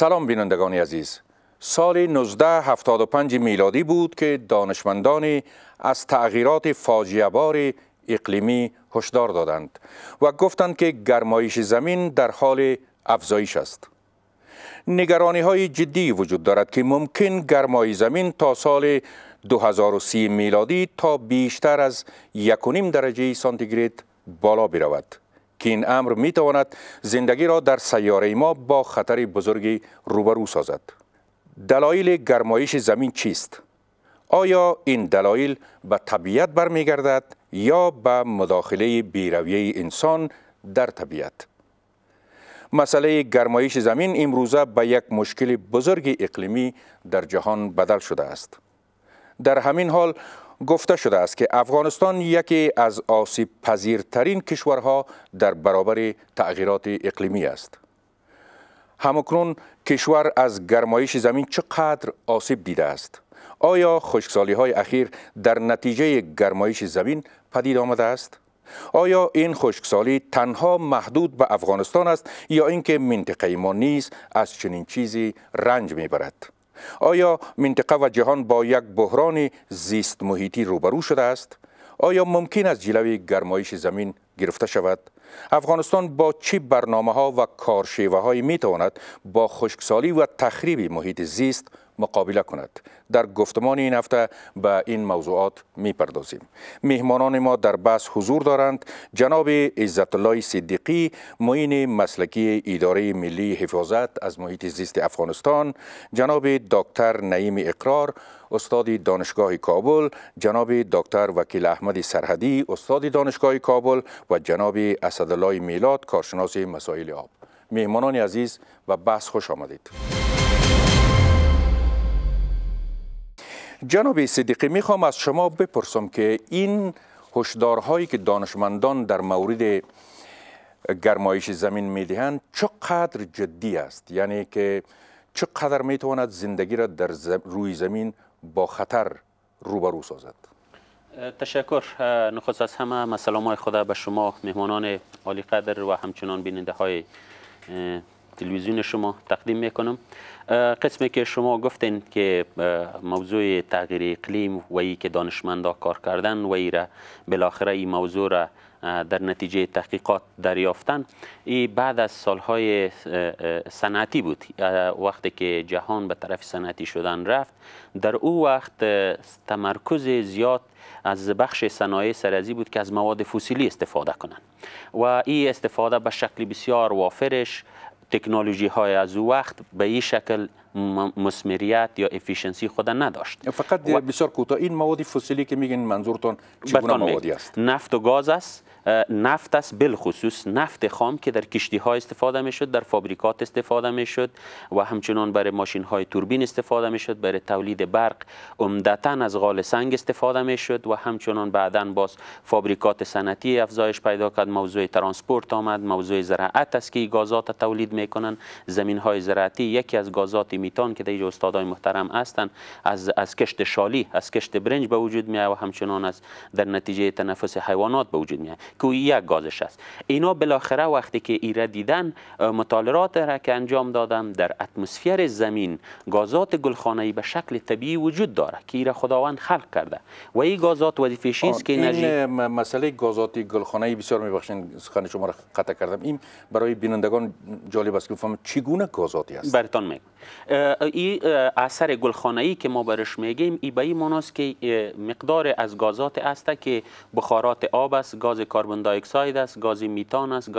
سلام بینندگان عزیز سال 1975 میلادی بود که دانشمندانی از تغییرات فاجعهبار اقلیمی هشدار دادند و گفتند که گرمایش زمین در حال افزایش است نگرانی های جدی وجود دارد که ممکن گرمای زمین تا سال 2030 میلادی تا بیشتر از 1.5 درجه سانتیگراد بالا برود که این امر می تواند زندگی را در سیاره ما با خطر بزرگی روبرو سازد. دلایل گرمایش زمین چیست؟ آیا این دلایل به طبیعت برمیگردد یا به مداخله بیرویه انسان در طبیعت؟ مسئله گرمایش زمین امروزه به یک مشکل بزرگ اقلیمی در جهان بدل شده است. در همین حال گفته شده است که افغانستان یکی از آسیب پذیرترین کشورها در برابر تغییرات اقلیمی است. همکنون کشور از گرمایش زمین چقدر آسیب دیده است؟ آیا خشکسالی های اخیر در نتیجه گرمایش زمین پدید آمده است؟ آیا این خشکسالی تنها محدود به افغانستان است یا اینکه منطقه ما نیز از چنین چیزی رنج میبرد؟ آیا منطقه و جهان با یک بحران زیست محیطی روبرو شده است؟ آیا ممکن است جلوی گرمایش زمین گرفته شود؟ افغانستان با چه برنامه ها و کارشیوه های می تواند با خشکسالی و تخریب محیط زیست مقابله کند در گفتمان این هفته به این موضوعات میپردازیم مهمانان ما در بحث حضور دارند جناب عزت الله صدیقی معین مسلکی اداره ملی حفاظت از محیط زیست افغانستان جناب دکتر نعیم اقرار استاد دانشگاه کابل جناب دکتر وکیل احمد سرحدی استاد دانشگاه کابل و جناب اسدالله میلاد کارشناس مسائل آب مهمانان عزیز و بحث خوش آمدید جناب صدیقی میخوام از شما بپرسم که این هشدارهایی که دانشمندان در مورد گرمایش زمین میدهند چقدر جدی است یعنی که چقدر میتواند زندگی را در روی زمین با خطر روبرو سازد تشکر نخست از همه مسلام های خدا به شما مهمانان عالی قدر و همچنان بیننده های تلویزیون شما تقدیم میکنم قسمی که شما گفتین که موضوع تغییر اقلیم و ای که دانشمندا کار کردن و ای را بالاخره این موضوع را در نتیجه تحقیقات دریافتن ای بعد از سالهای صنعتی بود وقتی که جهان به طرف صنعتی شدن رفت در او وقت تمرکز زیاد از بخش صنایع سرازی بود که از مواد فسیلی استفاده کنند و این استفاده به شکل بسیار وافرش تکنولوژی های از او وقت به این شکل مسمریت یا افیشنسی خود نداشت فقط بسیار کوتاه این مواد فسیلی که میگن منظورتون چگونه موادی است نفت و گاز است نفت است بالخصوص نفت خام که در کشتی ها استفاده میشد شد در فابریکات استفاده میشد شد و همچنان برای ماشین های توربین استفاده میشد شد برای تولید برق عمدتا از غال سنگ استفاده میشد شد و همچنان بعدا باز فابریکات صنعتی افزایش پیدا کرد موضوع ترانسپورت آمد موضوع زراعت است که گازات تولید می کنند زمین های زراعتی یکی از گازات میتان که در استادای محترم هستند از از کشت شالی از کشت برنج به وجود می و همچنان از در نتیجه تنفس حیوانات به وجود می گویی یک گازش است اینا بالاخره وقتی که ایره دیدن مطالعات را که انجام دادن در اتمسفر زمین گازات گلخانه‌ای به شکل طبیعی وجود داره که ایره خداوند خلق کرده و این گازات وظیفه است که انرژی این مسئله گازات گلخانه‌ای بسیار میبخشین سخن شما را قطع کردم این برای بینندگان جالب است که بفهم چگونه گازاتی است برتون می این اثر گلخانه‌ای که ما برش میگیم ای به این که مقدار از گازات است که بخارات آب است گاز کار کربن دای اکساید است گاز میتان است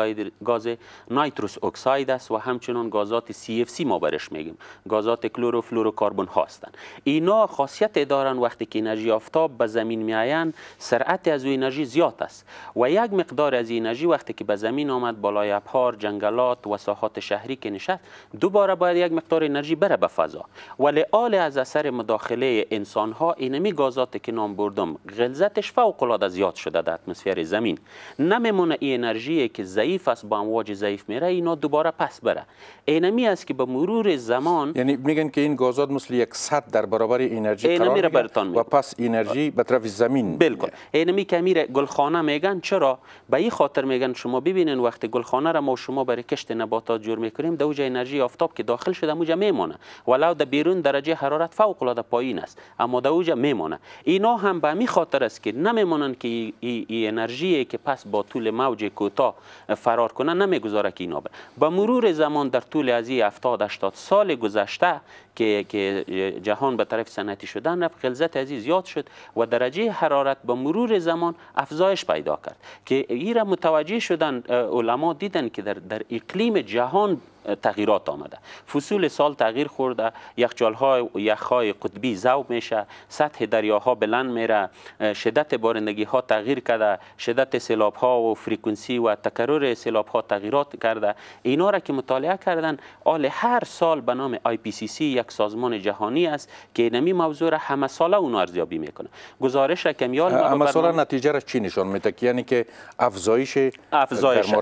گاز نایتروس اکساید است و همچنان گازات سی اف سی ما برش میگیم گازات کلورو فلورو هستند اینا خاصیت دارن وقتی که انرژی آفتاب به زمین میآیند سرعت از او انرژی زیاد است و یک مقدار از انرژی وقتی که به زمین آمد بالای ابهار جنگلات و ساحات شهری که نشست دوباره باید یک مقدار انرژی بره به فضا ولی آل از اثر مداخله انسان ها اینمی گازات که نام بردم غلظتش فوق العاده زیاد شده در اتمسفر زمین نمیمونه این انرژی که ضعیف است با امواج ضعیف میره اینا دوباره پس بره اینمی است که به مرور زمان یعنی میگن که این گازات مثل یک صد در برابر انرژی قرار و پس انرژی به طرف زمین بالکل اینمی که میره گلخانه میگن چرا به این خاطر میگن شما ببینین وقتی گلخانه را ما شما برای کشت نباتات جور میکنیم دوج انرژی آفتاب که داخل شده موجه میمونه ولو در بیرون درجه حرارت فوق العاده پایین است اما دوج میمونه اینا هم به می خاطر است که نمیمونن که این انرژی که پس با طول موج کوتاه فرار کنه نمیگذاره که اینا بره با مرور زمان در طول از 70 80 سال گذشته که جهان به طرف صنعتی شدن رفت غلظت از زیاد شد و درجه حرارت با مرور زمان افزایش پیدا کرد که این را متوجه شدن علما دیدن که در در اقلیم جهان تغییرات آمده فصول سال تغییر خورده یخچال‌های یخهای قطبی زوب میشه سطح دریاها بلند میره شدت بارندگی ها تغییر کرده شدت سیلاب ها و فرکانسی و تکرر سیلاب ها تغییرات کرده اینا را که مطالعه کردن آل هر سال به نام IPCC یک سازمان جهانی است که نمی موضوع را همه ساله اون ارزیابی میکنه گزارش را کمیال همه ساله نتیجه را چی نشان میده یعنی که افزایش افزایش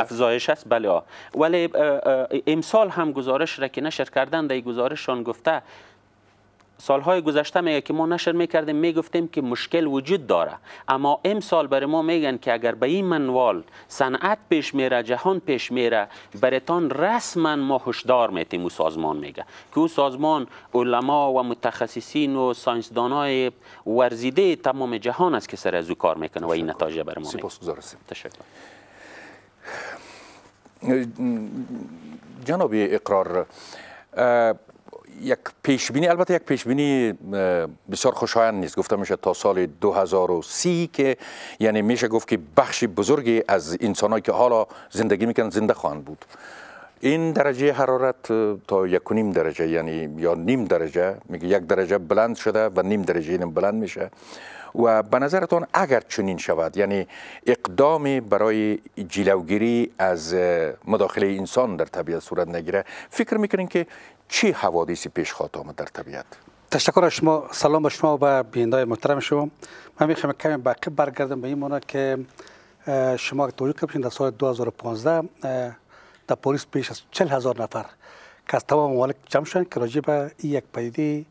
افزایش است بله ولی امسال هم گزارش را که نشر کردن در گزارششان گفته سالهای گذشته میگه که ما نشر میکردیم میگفتیم که مشکل وجود داره اما امسال برای ما میگن که اگر به این منوال صنعت پیش میره جهان پیش میره برتان رسما ما هشدار میتیم سازمان میگه که او سازمان علما و متخصصین و دانای ورزیده تمام جهان است که سر از او کار میکنه و این نتایج برای ما جناب اقرار یک پیش بینی البته یک پیش بینی بسیار خوشایند نیست گفته میشه تا سال 2030 که یعنی میشه گفت که بخش بزرگی از انسانایی که حالا زندگی میکنن زنده خواهند بود این درجه حرارت تا یک و نیم درجه یعنی یا نیم درجه میگه یک درجه بلند شده و نیم درجه این بلند میشه و به نظرتان اگر چنین شود یعنی اقدام برای جلوگیری از مداخله انسان در طبیعت صورت نگیره فکر میکنین که چه حوادثی پیش خواهد آمد در طبیعت تشکر از شما سلام به شما و به بیننده محترم شما من میخوام کمی بقیه برگردم به این مونه که شما توجه کنید در سال 2015 در پلیس پیش از 40 هزار نفر که از تمام ممالک جمع شدن که راجع به یک پدیده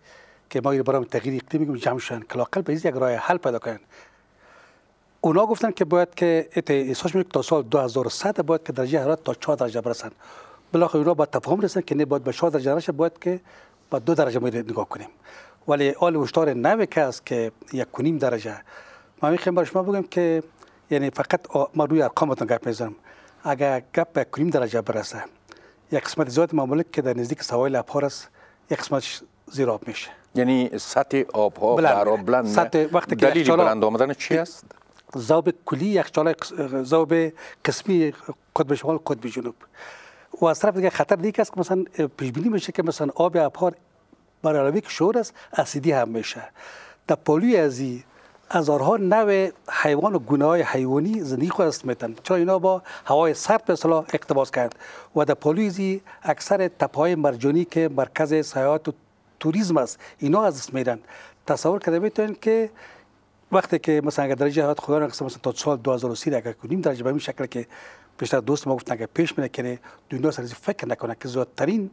که ما برای تغییر اقلیم میگیم جمع شدن کلاقل به یک راه حل پیدا کنن اونا گفتن که باید که احساس میکنه تا سال 2100 باید که درجه حرارت تا 4 درجه برسن بالاخره اونا با تفاهم رسن که نه باید به 4 درجه نشه باید که با دو درجه ما نگاه کنیم ولی آل وشتار نوی که است که یک کنیم درجه ما میخوایم برای شما بگم که یعنی فقط ما روی ارقامتون گپ میزنم اگر گپ به کنیم درجه برسه یک قسمت زیاد مملکت که در نزدیک سواحل اپار است یک قسمتش زیراب میشه یعنی سطح آبها ها در آب بلند سطح وقتی که دلیل بلند آمدن چی است زاب کلی یخچال زاب قسمی قطب شمال قطب جنوب و از طرف دیگه خطر دیگه است که مثلا پیش بینی میشه که مثلا آب ابحار برای علاوه که شور است اسیدی هم میشه در پالوی از هزارها نوع حیوان و گونه های حیوانی زندگی خواست است میتن چون اینا با هوای سرد به اصطلاح اقتباس کرد و در پالویزی اکثر تپای های مرجانی که مرکز سیاحت و توریسم است اینا از دست میرن تصور کرده میتونین که وقتی که مثلا اگر درجه حیات خدا مثلا تا سال 2030 اگر کنیم درجه به این شکل که پیشتر دوست ما گفتن که پیش میره که دنیا سر فکر نکنه که زودترین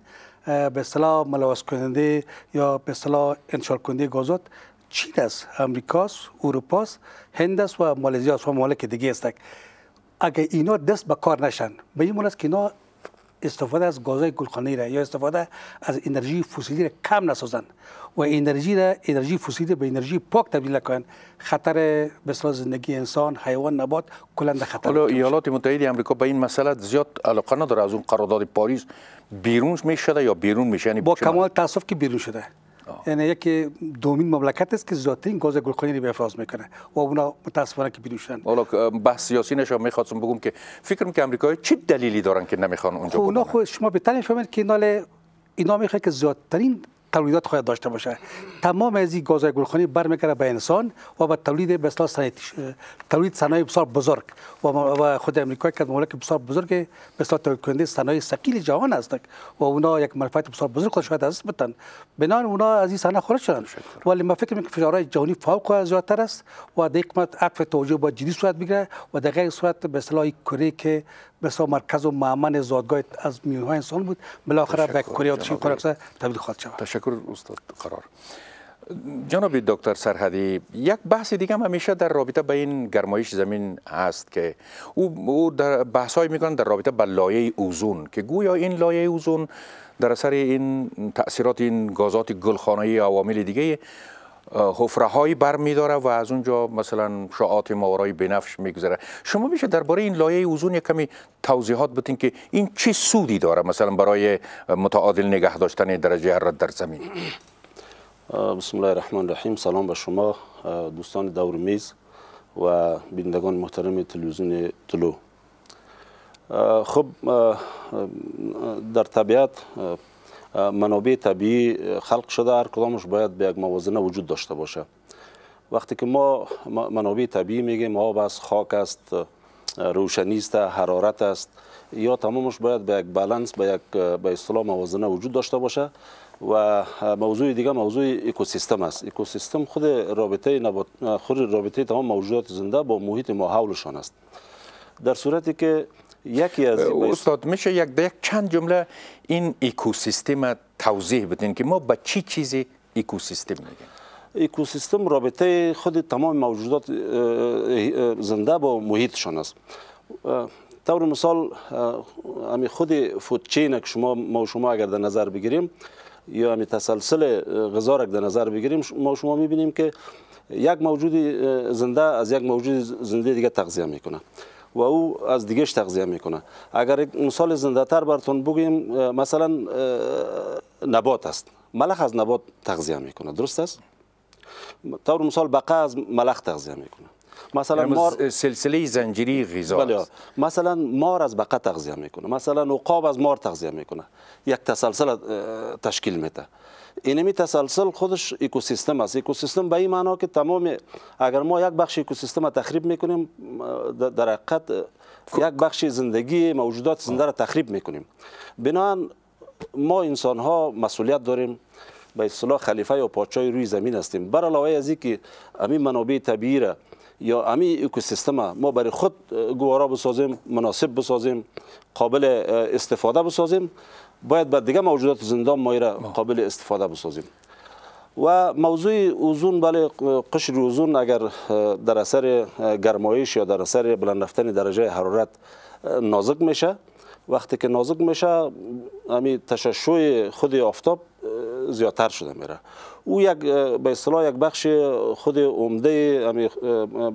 به اصطلاح ملوث کننده یا به اصطلاح انتشار کننده گازات چین است امریکاست اروپاست هند است و مالزی است و مالک دیگه است اگر اینا دست به کار نشن به این است که استفاده از گازهای گلخانه‌ای را یا استفاده از انرژی فسیلی را کم نسازند و انرژی را انرژی فسیلی به انرژی پاک تبدیل کنند خطر به زندگی انسان حیوان نبات کلند خطر حالا ایالات متحده آمریکا به این مسئله زیاد علاقه نداره از اون قرارداد پاریس بیرون میشده یا بیرون میشه یعنی با کمال تاسف که بیرون شده یعنی یک دومین مملکت است که زیادترین گاز گلخانی رو به میکنه و اونا متاسفانه که بیدوشن حالا بحث سیاسی نشان میخواستم بگم که فکرم که امریکای چه دلیلی دارن که نمیخوان اونجا خب اونا خود خب شما بهتر میفهمید که اینا میخواد که زیادترین تولیدات خواهد داشته باشه تمام از این گازهای گلخانی برمیگره به انسان و به تولید به اصطلاح تولید صنایع بسیار بزرگ و خود امریکا که مملکت بسیار بزرگ به اصطلاح تولید کننده صنایع ثقیل جهان است و اونا یک منفعت بسیار بزرگ خود شاید از بتن بنا اونا از این صنایع خارج شدن ولی ما فکر میکنم فشارهای جهانی فوق زیادتر است و در قسمت توجه با جدی صورت بگیره و در غیر صورت به اصطلاح کره که بسیار مرکز و معمن زادگاه از های انسان بود بالاخره به کره آتشین تبدیل خواهد شد تشکر استاد قرار جناب دکتر سرحدی یک بحث دیگه هم همیشه در رابطه به این گرمایش زمین هست که او, او در بحث های میکنن در رابطه با لایه اوزون که گویا این لایه اوزون در اثر این تاثیرات این گازات گلخانه‌ای عوامل دیگه حفره بر برمیداره و از اونجا مثلا شعات ماورای بنفش میگذره شما میشه درباره این لایه اوزون یک کمی توضیحات بتین که این چه سودی داره مثلا برای متعادل نگه داشتن درجه حرارت در زمین بسم الله الرحمن الرحیم سلام به شما دوستان دور میز و بینندگان محترم تلویزیون طلو خب در طبیعت منابع طبیعی خلق شده هر کدامش باید به یک موازنه وجود داشته باشه وقتی که ما منابع طبیعی میگیم آب است خاک است روشنی است حرارت است یا تمامش باید به یک بالانس به یک به اصطلاح موازنه وجود داشته باشه و موضوع دیگه موضوع اکوسیستم است اکوسیستم خود رابطه نبات خود رابطه تمام موجودات زنده با محیط ما حولشان است در صورتی که یکی از استاد میشه یک یک چند جمله این اکوسیستم توضیح بدین که ما به چی چیزی اکوسیستم میگیم اکوسیستم رابطه خود تمام موجودات زنده با محیطشان است طور مثال امی خود فودچین که شما ما شما اگر در نظر بگیریم یا امی تسلسل غذا را در نظر بگیریم ما شما میبینیم که یک موجود زنده از یک موجود زنده دیگه تغذیه میکنه و او از دیگهش تغذیه میکنه اگر یک مثال زنده تر براتون بگیم مثلا نبات است ملخ از نبات تغذیه میکنه درست است طور مثال بقه از ملخ تغذیه میکنه مثلا مار سلسله زنجیری غذا بله. مثلا مار از بقه تغذیه میکنه مثلا عقاب از مار تغذیه میکنه یک تسلسل تشکیل میده اینمی تسلسل خودش اکوسیستم است اکوسیستم به این معنا که تمام اگر ما یک بخش اکوسیستم را تخریب میکنیم در حقیقت یک بخش زندگی موجودات زنده را تخریب میکنیم بنابراین ما انسان ها مسئولیت داریم به اصطلاح خلیفه یا پادشاه روی زمین هستیم بر علاوه از اینکه همین منابع طبیعی را یا امی اکوسیستم ما برای خود گوارا بسازیم مناسب بسازیم قابل استفاده بسازیم باید به دیگه موجودات زندان ما قابل استفاده بسازیم و موضوع اوزون بله قشر اوزون اگر در اثر گرمایش یا در اثر بلند رفتن درجه حرارت نازک میشه وقتی که نازک میشه همین تشعشع خود آفتاب زیادتر شده میره او یک به اصطلاح یک بخش خود عمده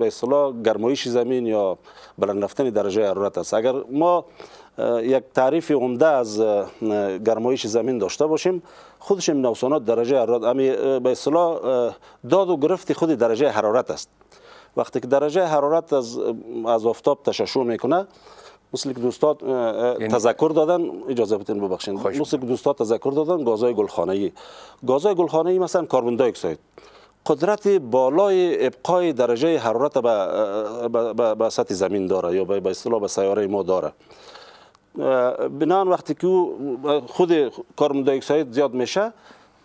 به اصطلاح گرمایش زمین یا بلند رفتن درجه حرارت است اگر ما یک تعریف عمده از گرمایش زمین داشته باشیم خودش این نوسانات درجه حرارت امی به اصطلاح داد و گرفت خود درجه حرارت است وقتی که درجه حرارت از از آفتاب تشعشع میکنه مثل که دوستان یعنی تذکر دادن اجازه بدین ببخشید مثل که دوستان تذکر دادن گازهای گلخانه ای گازهای گلخانه ای مثلا کربن دی اکساید قدرت بالای ابقای درجه حرارت به سطح زمین داره یا به اصطلاح به سیاره ما داره بنان وقتی که خود کاربن دی زیاد میشه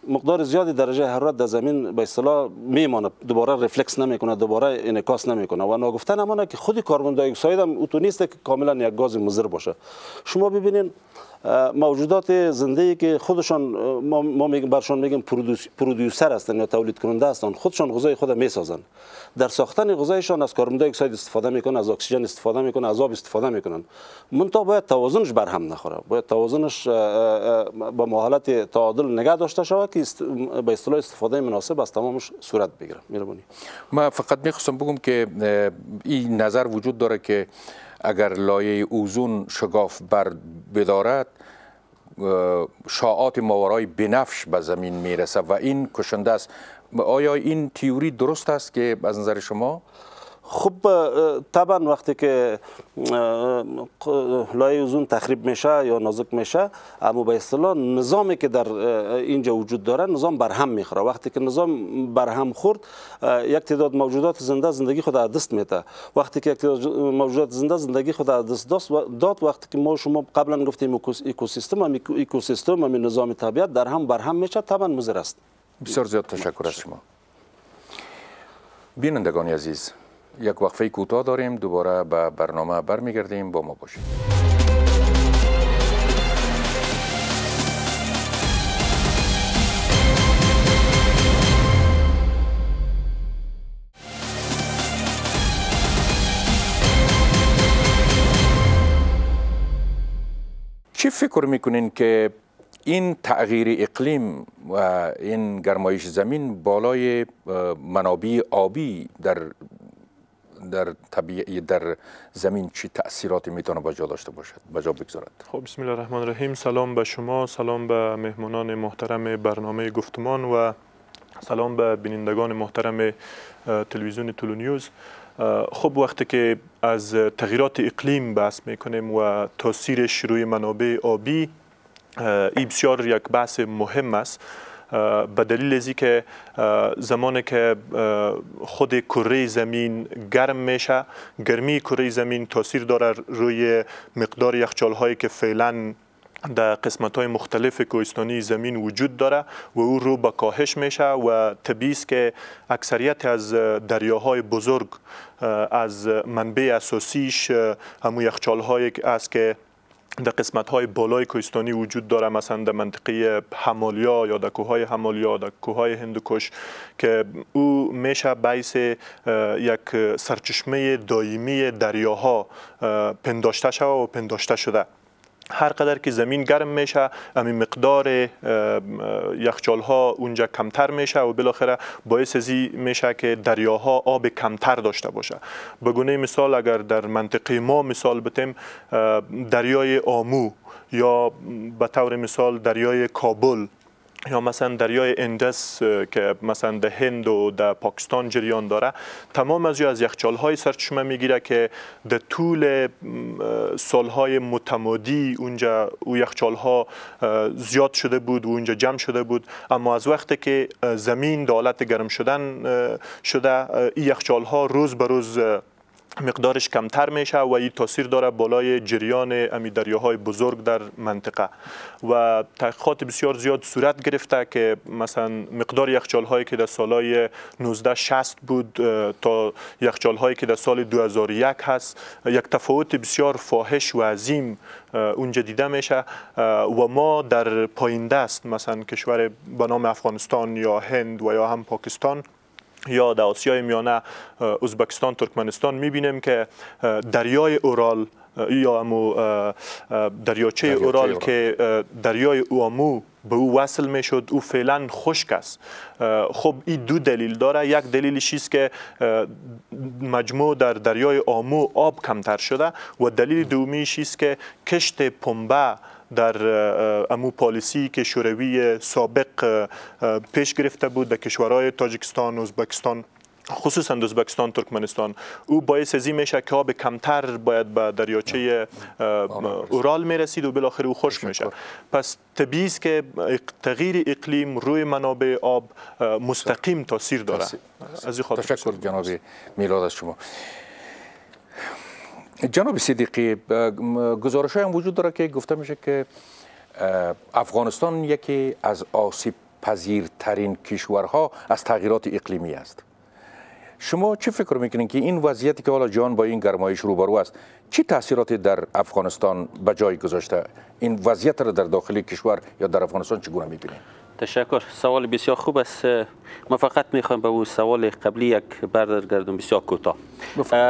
مقدار زیادی درجه حرارت در زمین به اصطلاح میمانه دوباره رفلکس نمیکنه دوباره انعکاس نمیکنه و ناگفته نمانه که خود کاربن دی اکساید هم اوتو نیست که کاملا یک گاز مضر باشه شما ببینید موجودات زنده ای که خودشان ما, برشان میگیم پرودیوسر هستند یا تولید کننده هستن خودشان غذای خود میسازن در ساختن غذایشان از کارمندای دای استفاده میکنن از اکسیژن استفاده میکنن از آب استفاده میکنن منتها باید توازنش بر هم نخوره باید توازنش با محالت تعادل نگه داشته شود که به اصطلاح استفاده مناسب از تمامش صورت بگیره میربونی ما فقط میخواستم بگم که این نظر وجود داره که اگر لایه اوزون شگاف بر بدارد شاعات ماورای بنفش به زمین میرسد و این کشنده است آیا این تیوری درست است که از نظر شما؟ خب طبعا وقتی که لایه اوزون تخریب میشه یا نازک میشه اما به اصطلاح نظامی که در اینجا وجود داره نظام برهم میخوره وقتی که نظام برهم خورد یک تعداد موجودات زنده زندگی خود از دست میده وقتی که یک تعداد موجودات زنده زندگی خود از دست داد وقتی که ما شما قبلا گفتیم اکوسیستم هم اکوسیستم هم نظام طبیعت در هم برهم میشه طبعا مضر است بسیار زیاد تشکر از شما بینندگان عزیز یک وقفه کوتاه داریم دوباره به برنامه برمیگردیم با ما باشید چی فکر میکنین که این تغییر اقلیم و این گرمایش زمین بالای منابع آبی در در طبیعی در زمین چی تاثیراتی میتونه با داشته باشد بجا بگذارد خب بسم الله الرحمن الرحیم سلام به شما سلام به مهمانان محترم برنامه گفتمان و سلام به بینندگان محترم تلویزیون تولو نیوز خب وقتی که از تغییرات اقلیم بحث میکنیم و تاثیر شروع منابع آبی ای بسیار یک بحث مهم است به دلیل ازی که زمانی که خود کره زمین گرم میشه گرمی کره زمین تاثیر داره روی مقدار یخچال هایی که فعلا در قسمت های مختلف کوهستانی زمین وجود داره و او رو به کاهش میشه و طبیعی است که اکثریت از دریاهای بزرگ از منبع اساسیش همو یخچال هایی است که در قسمت های بالای کوهستانی وجود داره مثلا در منطقه حمالیا یا در کوههای حمالیا در کوههای هندوکش که او میشه بیس یک سرچشمه دائمی دریاها پنداشته شده و پنداشته شده هر قدر که زمین گرم میشه امی مقدار یخچال ها اونجا کمتر میشه و بالاخره باعث ازی میشه که دریاها آب کمتر داشته باشه به گونه مثال اگر در منطقه ما مثال بتیم دریای آمو یا به طور مثال دریای کابل یا مثلا دریای اندس که مثلا در هند و در پاکستان جریان داره تمام از از یخچال های سرچشمه میگیره که در طول های متمادی اونجا او یخچال ها زیاد شده بود و اونجا جمع شده بود اما از وقتی که زمین دولت گرم شدن شده این یخچال ها روز به روز مقدارش کمتر میشه و این تاثیر داره بالای جریان امی دریاهای بزرگ در منطقه و تحقیقات بسیار زیاد صورت گرفته که مثلا مقدار یخچال هایی که در سالهای 1960 بود تا یخچال هایی که در سال 2001 هست یک تفاوت بسیار فاحش و عظیم اونجا دیده میشه و ما در پایین دست مثلا کشور به نام افغانستان یا هند و یا هم پاکستان یا در آسیای میانه ازبکستان ترکمنستان میبینیم که دریای اورال یا امو دریاچه اورال که دریای آمو به او وصل میشد او فعلا خشک است خب این دو دلیل داره یک دلیلش است که مجموع در دریای آمو آب کمتر شده و دلیل دومیش است که کشت پنبه در امو پالیسی که شوروی سابق پیش گرفته بود در کشورهای تاجیکستان، ازبکستان خصوصا ازبکستان ترکمنستان او باعث از این میشه که آب کمتر باید به دریاچه اورال میرسید و بالاخره او خوش میشه پس طبیعی است که تغییر اقلیم روی منابع آب مستقیم تاثیر داره از این خاطر تشکر جناب میلاد از شما جناب صدیقی گزارش هم وجود داره که گفته میشه که افغانستان یکی از آسیب پذیرترین کشورها از تغییرات اقلیمی است شما چه فکر میکنین که این وضعیتی که حالا جان با این گرمایش روبرو است چه تاثیراتی در افغانستان به جای گذاشته این وضعیت را در داخل کشور یا در افغانستان چگونه میبینید تشکر سوال بسیار خوب است ما فقط میخوام به اون سوال قبلی یک گردم بسیار کوتاه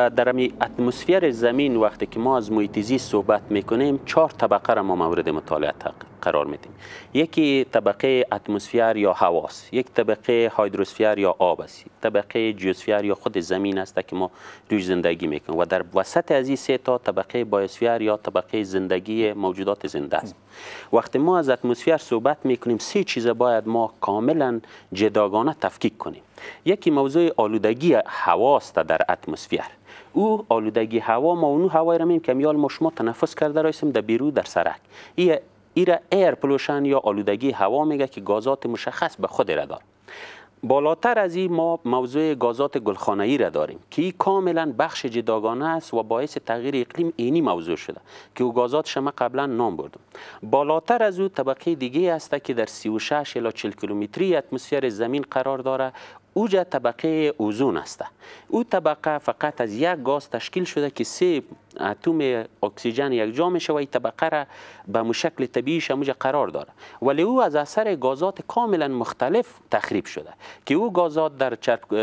در امی اتمسفر زمین وقتی که ما از محیط صحبت میکنیم چهار طبقه را ما مورد مطالعه قرار میدیم یکی طبقه اتمسفر یا هواست یک طبقه هایدروسفیر یا آب است طبقه جیوسفیر یا خود زمین است که ما دوش زندگی میکنیم و در وسط از این سه تا طبقه بایوسفر یا طبقه زندگی موجودات زنده است وقتی ما از اتمسفر صحبت میکنیم سه چیز باید ما کاملا جداگانه تفکیک کنیم یکی موضوع آلودگی هواست در اتمسفر او آلودگی هوا ما اونو هوای را میم کمیال ما شما تنفس کرده رایسیم در بیرو در سرک ای ایره ایر پلوشن یا آلودگی هوا میگه که گازات مشخص به خود را بالاتر از این ما موضوع گازات گلخانه‌ای را داریم که این کاملا بخش جداگانه است و باعث تغییر اقلیم اینی موضوع شده که او گازات شما قبلا نام بردم بالاتر از او طبقه دیگه است که در 36 الی 40 کیلومتری اتمسفر زمین قرار داره اوجا طبقه اوزون است او طبقه فقط از یک گاز تشکیل شده که سه اتم اکسیژن جا میشه و این طبقه را به مشکل طبیعی شموج قرار داره ولی او از اثر گازات کاملا مختلف تخریب شده که او گازات در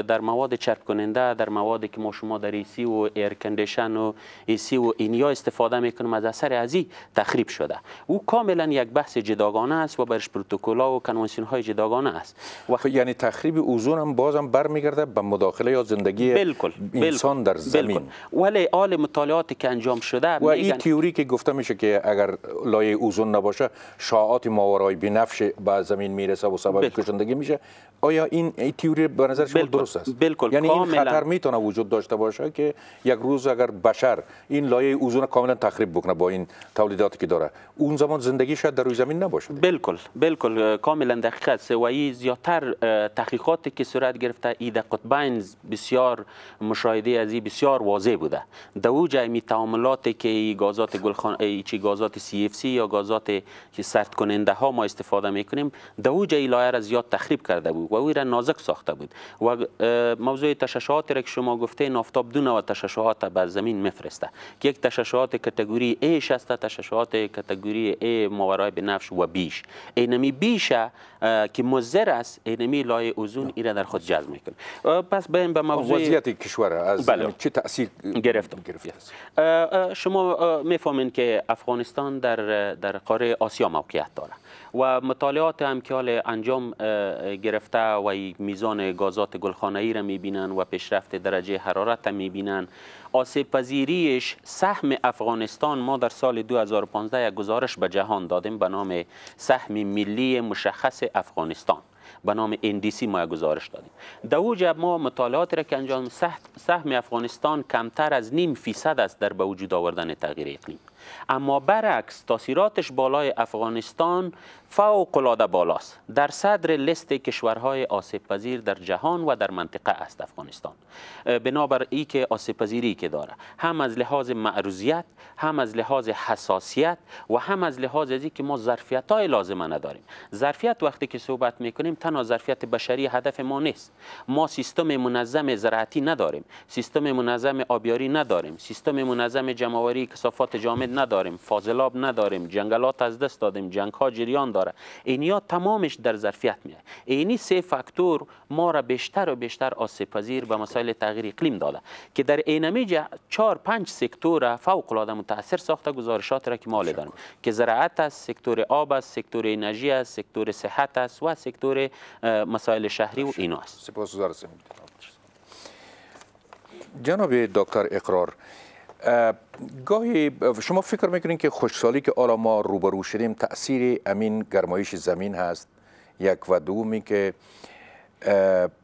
در مواد چرب کننده در موادی که ما شما در ایسی و ایر کندیشن و ایسی و اینیا استفاده میکنیم از اثر ازی تخریب شده او کاملا یک بحث جداگانه است و برش پروتکل و کنوانسیون های جداگانه است و خب، یعنی تخریب اوزون هم بازم برمیگرده به مداخله یا زندگی بلکل. انسان در زمین بلکل. ولی آل مطالعات انجام شده و این تیوری که گفته میشه که اگر لایه اوزون نباشه شعاعات ماورای بنفش به زمین میرسه و سبب کشندگی میشه آیا این ای تیوری به نظر شما درست است بلکل. یعنی این خطر میتونه وجود داشته باشه که یک روز اگر بشر این لایه اوزون کاملا تخریب بکنه با این تولیداتی که داره اون زمان زندگی شاید در روی زمین نباشه بالکل بالکل کاملا دقیق است و زیاتر تحقیقاتی که صورت گرفته ایده قطبین بسیار مشاهده از بسیار واضح بوده دو جای تعاملاتی که گازات گلخان ای چی گازات سی اف سی یا گازات که سرد کننده ها ما استفاده میکنیم دوج ای لایه را زیاد تخریب کرده بود و او را نازک ساخته بود و موضوع تشعشعات را که شما گفته نافتاب دو نوع تششهات بر زمین میفرسته که یک تششهات کتگوری ای است تششهات کتگوری ای ماورای به نفش و بیش اینمی بیشه که مزر است اینمی لایه اوزون ای را در خود جذب میکنه پس بریم به موضوع وضعیت کشور از بله. چه تاثیر گرفتم گرفت شما میفهمین که افغانستان در, در قاره آسیا موقعیت داره و مطالعات هم که انجام گرفته و میزان گازات گلخانه ای را میبینن و پیشرفت درجه حرارت را میبینن آسیب پذیریش سهم افغانستان ما در سال 2015 یک گزارش به جهان دادیم به نام سهم ملی مشخص افغانستان به نام اندیسی ما گزارش دادیم در اوج ما مطالعات را که انجام سهم افغانستان کمتر از نیم فیصد است در به وجود آوردن تغییر اقلیم اما برعکس تاثیراتش بالای افغانستان فوق العاده بالاست در صدر لیست کشورهای آسیب پذیر در جهان و در منطقه است افغانستان بنابر ای که آسیب پذیری که داره هم از لحاظ معروضیت هم از لحاظ حساسیت و هم از لحاظ از که ما ظرفیت های لازمه نداریم ظرفیت وقتی که صحبت میکنیم تنها ظرفیت بشری هدف ما نیست ما سیستم منظم زراعتی نداریم سیستم منظم آبیاری نداریم سیستم منظم جمعآوری کثافات جامد نداریم فاضلاب نداریم جنگلات از دست دادیم جنگ ها جریان داره اینیا تمامش در ظرفیت میاد اینی سه فاکتور ما را بیشتر و بیشتر آسیب پذیر به مسائل تغییر اقلیم داده که در جا چهار پنج سکتور فوق العاده متاثر ساخته گزارشات را که مال داریم که زراعت است سکتور آب است سکتور انرژی است سکتور صحت است و سکتور مسائل شهری و اینا است سپاسگزارم جناب دکتر اقرار گاهی شما فکر میکنین که خوشحالی که آلا ما روبرو شدیم تاثیر امین گرمایش زمین هست یک و دومی که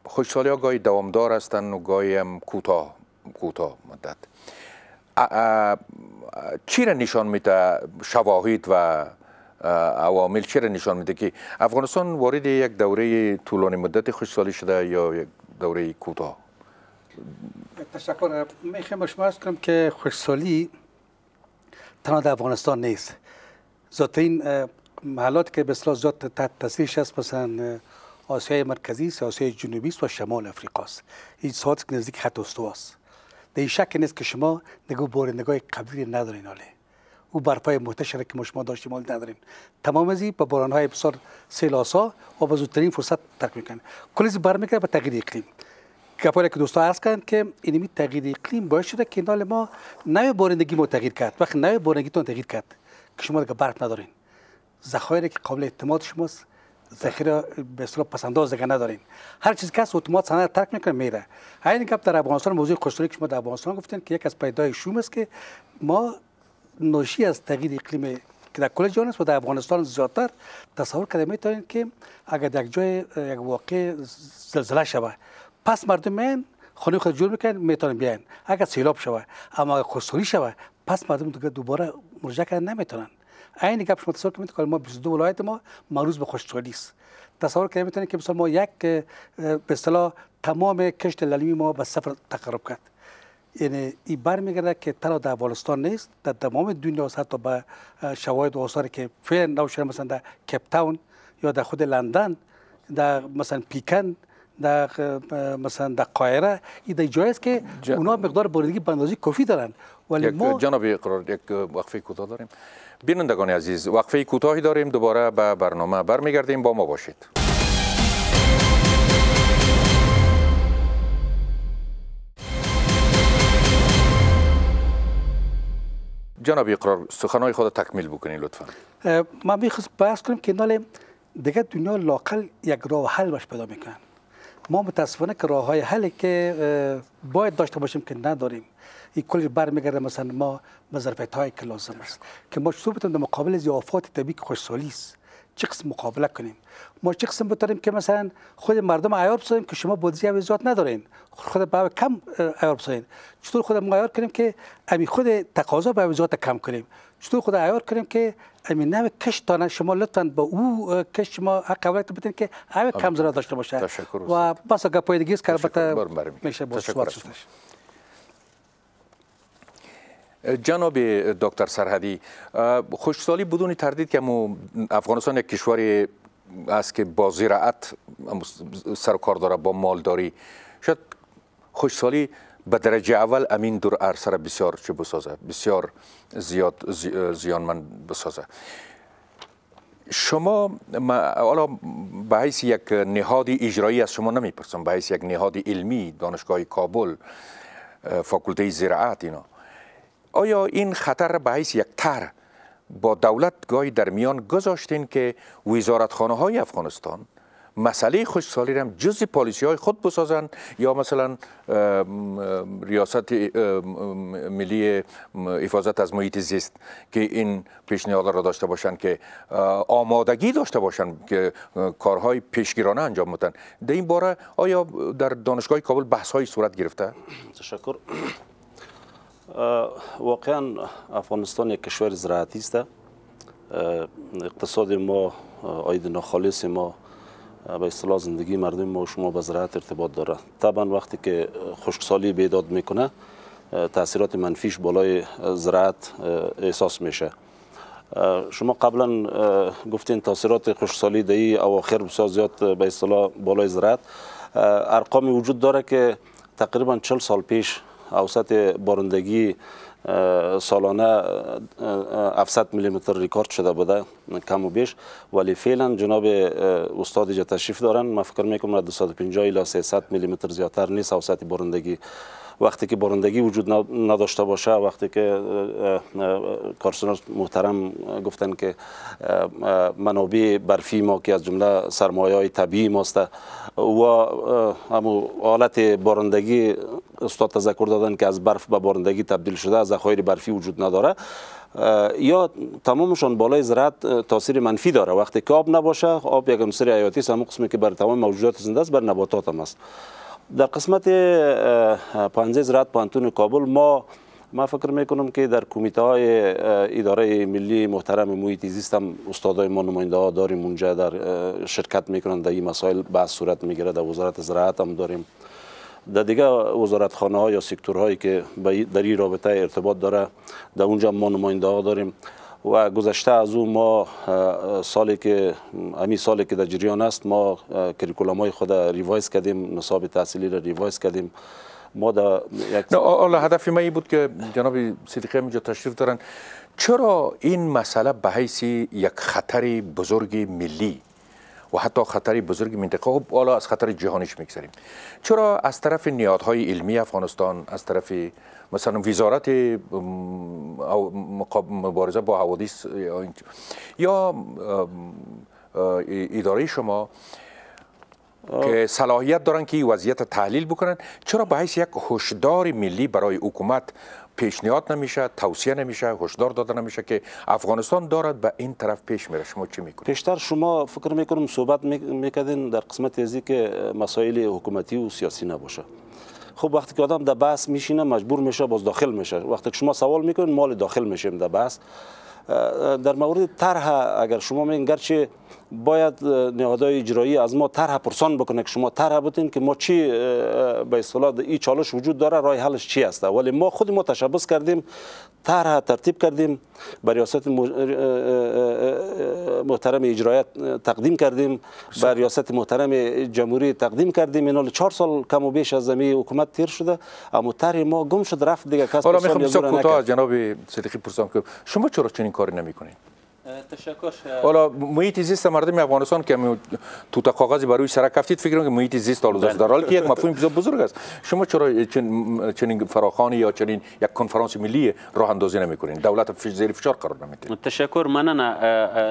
خوشحالی ها گاهی دوامدار هستند و گاهی هم کوتاه کوتاه مدت چی را نشان میده شواهد و عوامل چی را نشان میده که افغانستان وارد یک دوره طولانی مدت خوشحالی شده یا یک دوره کوتاه تشکر میخوام شما کنم که خوشسالی تنها در افغانستان نیست ذات این محلات که به اصلاح زیاد تحت تاثیرش است مثلا آسیای مرکزی است آسیای جنوبی است و شمال افریقا است این ساعت نزدیک خط استوا است در این شک نیست که شما نگو بار نگاه قبلی ندارین حاله او برپای محتشره که ما شما داشتیم حال نداریم تمام از این به بارانهای بسیار سیلاسا و با زودترین فرصت ترک میکنه کلیز برمیکنه به تغییر اقلیم کپاری که دوستا عرض کردن که اینمی تغییر اقلیم باعث شده که نال ما نوع بارندگی ما تغییر کرد وقتی نوع بارندگیتون تغییر کرد که شما دیگه برق ندارین ذخایری که قابل اعتماد شماست ذخیره به اصطلاح پسنداز دیگه ندارین هر چیز که اتومات صنعت ترک میکنه میره همین گپ در افغانستان موضوع خوشتوری که شما در افغانستان گفتین که یک از پیدای شوم است که ما نوشی از تغییر اقلیم که در کل جهان است و در افغانستان زیادتر تصور کرده میتونین که اگر در جای یک واقع زلزله شود پس مردم میان خانه خود جور میکنن میتونن بیان اگر سیلاب شوه اما اگر خسولی شوه پس مردم دیگه دوباره مرجع کردن نمیتونن عین گپ شما تصور کنید که ما 22 ولایت ما مروز به خوشحالی است تصور کنید میتونید که مثلا ما یک به اصطلاح تمام کشت للمی ما به صفر تقرب کرد یعنی این برمیگرده که تنها در افغانستان نیست در تمام دنیا حتی به شواهد و آثاری که فعلا نوشه مثلا در تاون یا در خود لندن در مثلا پیکن در مثلا در قاهره این در جایی است که مقدار بردگی بندازی کافی دارن ولی یک ما جناب اقرار یک وقفه کوتاه داریم بینندگان عزیز وقفه کوتاهی داریم دوباره به برنامه برمیگردیم با ما باشید جناب اقرار سخنهای خود تکمیل بکنید لطفا ما میخواست بحث که نال دیگه دنیا لاقل یک راه حل باش پیدا میکنن ما متاسفانه که راه های حلی که باید داشته باشیم که نداریم این کلی برمیگرده مثلا ما به ظرفیت هایی که لازم است که ما چطور بتونیم در مقابل زیافات طبیعی که خوشسالی است چه قسم مقابله کنیم ما چه قسم بتاریم که مثلا خود مردم عیار بسازیم که شما بودجه و زیاد ندارین خود به کم عیار بسازین چطور خود ما عیار کنیم که امی خود تقاضا به زیاد کم کنیم چطور خود عیار کنیم که امی نو کش تانه شما لطفا به او کش شما حق اولت بدین که او کم زرا داشته باشه و بس گپای دیگه است که میشه جناب دکتر سرحدی خوشحالی بدون تردید که افغانستان یک کشوری است که با زراعت سر کار داره با مالداری شاید خوشحالی به درجه اول امین دور ارسر بسیار چه بسازه بسیار زیاد زیانمند بسازه شما حالا به حیث یک نهاد اجرایی از شما نمیپرسم به حیث یک نهاد علمی دانشگاه کابل فاکولته زراعت اینا آیا این خطر به حیث یک تر با دولت در میان گذاشتین که وزارتخانه های افغانستان مسئله خوشسالی هم جز پالیسی های خود بسازند یا مثلا ریاست ملی حفاظت از محیط زیست که این پیشنهاد را داشته باشند که آمادگی داشته باشند که کارهای پیشگیرانه انجام بدن در این باره آیا در دانشگاه کابل بحث های صورت گرفته تشکر واقعا افغانستان یک کشور زراعتی است اقتصاد ما آید ناخالص ما به اصطلاح زندگی مردم ما شما به زراعت ارتباط داره طبعا وقتی که خشکسالی بیداد میکنه تاثیرات منفیش بالای زراعت احساس میشه شما قبلا گفتین تاثیرات خشکسالی دهی اواخر بسیار زیاد به اصطلاح بالای زراعت ارقامی وجود داره که تقریبا 40 سال پیش اوسط بارندگی سالانه 700 متر ریکارد شده بوده کم و بیش ولی فعلا جناب استاد اینجا تشریف دارن من فکر میکنم 250 الی 300 متر زیادتر نیست اوسط بارندگی وقتی که بارندگی وجود نداشته باشه وقتی که کارشناس محترم گفتن که منابع برفی ما که از جمله سرمایه های طبیعی ماست و همو حالت بارندگی استاد تذکر دادن که از برف به بارندگی تبدیل شده از ذخایر برفی وجود نداره یا تمامشان بالای زراعت تاثیر منفی داره وقتی که آب نباشه آب یک عنصر حیاتی است هم قسمی که بر تمام موجودات زنده است بر نباتات هم است در قسمت پانزه زراعت پانتون کابل ما ما فکر میکنم که در کمیته های اداره ملی محترم محیط زیست هم استادای ما نماینده ها داریم اونجا در شرکت میکنند در این مسائل بحث صورت میگیره در وزارت زراعت هم داریم در دیگه خانه ها یا هایی که در این رابطه ارتباط داره در اونجا ما نماینده ها داریم و گذشته از او ما سالی که امی سالی که در جریان است ما کریکولم های خود ریوایز کردیم نصاب تحصیلی را ریوایز کردیم ما در یک هدف ما این بود که جناب صدیقی اینجا تشریف دارن چرا این مسئله به حیث یک خطر بزرگ ملی و حتی خطر بزرگ منطقه و بالا خب از خطر جهانیش میگذریم چرا از طرف نیادهای علمی افغانستان از طرف مثلا وزارت مبارزه با حوادث یا اداره شما که صلاحیت دارن که وضعیت تحلیل بکنن چرا به حیث یک هشدار ملی برای حکومت پیشنهاد نمیشه توصیه نمیشه هشدار داده نمیشه که افغانستان دارد به این طرف پیش میره شما چی میکنید پیشتر شما فکر میکنم صحبت میکردین در قسمت از که مسائل حکومتی و سیاسی نباشه خب وقتی که آدم در بحث میشینه مجبور میشه باز داخل میشه وقتی که شما سوال میکنین مال داخل میشیم در بحث در مورد طرح اگر شما میگین گرچه باید نهادهای اجرایی از ما طرح پرسان بکنه که شما طرح بودین که ما چی به اصطلاح این چالش وجود داره راه حلش چی هست ولی ما خود ما تشبس کردیم طرح ترتیب کردیم به ریاست محترم اجرایت تقدیم کردیم به ریاست محترم جمهوری تقدیم کردیم اینا چهار سال کم و بیش از زمین حکومت تیر شده اما طرح ما گم شد رفت دیگه کس حالا میخوام کوتاه جناب صدیقی که شما چرا چنین کاری نمیکنید تشکر حالا محیط زیست مردم افغانستان که توت کاغذی بر روی سر کفتید فکر که محیط زیست آلوده است در حالی که یک مفهوم بسیار بزرگ است شما چرا چنین فراخوانی یا چنین یک کنفرانس ملی راه اندازی نمیکنین دولت فش زیر فشار قرار نمیدین تشکر مننه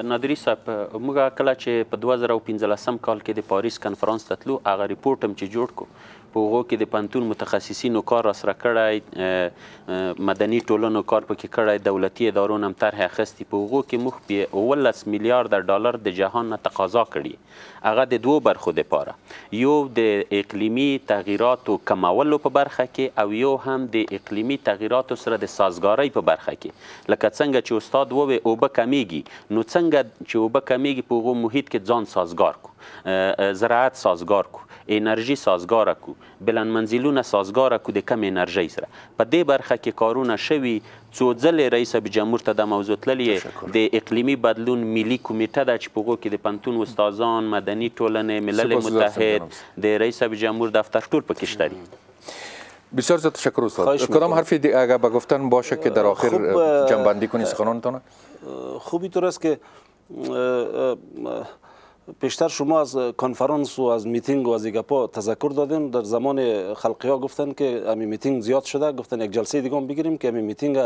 نادری صاحب موږ کله چې په 2015 کال کې د پاریس کنفرانس ته تلو هغه ریپورت هم چې جوړ کو په هغو کې د پنتون متخصصینو کار راسره کړی مدني ټولنو کار پکې کړی دولتي ادارو نه هم طرحې اخیستې په هغو کې موږ اوولس میلیارده ډالر د جهان نه تقاضا کړي هغه د دوو برخو دپاره یو د اقلیمي تغییراتو کمولو په برخه کې او یو هم د اقلیمي تغییراتو سره د سازګارۍ په برخه کې لکه څنګه چې استاد ووی اوبه کمیږي نو څنګه چې اوبه کمیږي په هغو محیط کې ځان سازګار کو زراعت سازگار کو انرژي سازګاره کو بلند منزلونه سازګاره کو د کم انرژي سره په دې برخه کې کارونه شوي څو ځلې رئیس جمهور ته د موضوع تللې د اقلیمی بدلون ملي کمیټه د چپغو کې د پنتون استادان مدني ټولنې ملل متحد د رئیس جمهور دفتر ټول پکې شته بسیار زیاد تشکر استاد کدام حرفی اگر به گفتن باشه که در آخر جنبندی کنید سخنانتان خوبی طور است که پیشتر شما از کنفرانس و از میتینگ و از ایگپا تذکر دادیم در زمان خلقی ها گفتن که امی میتینگ زیاد شده گفتن یک جلسه دیگه بگیریم که امی میتینگ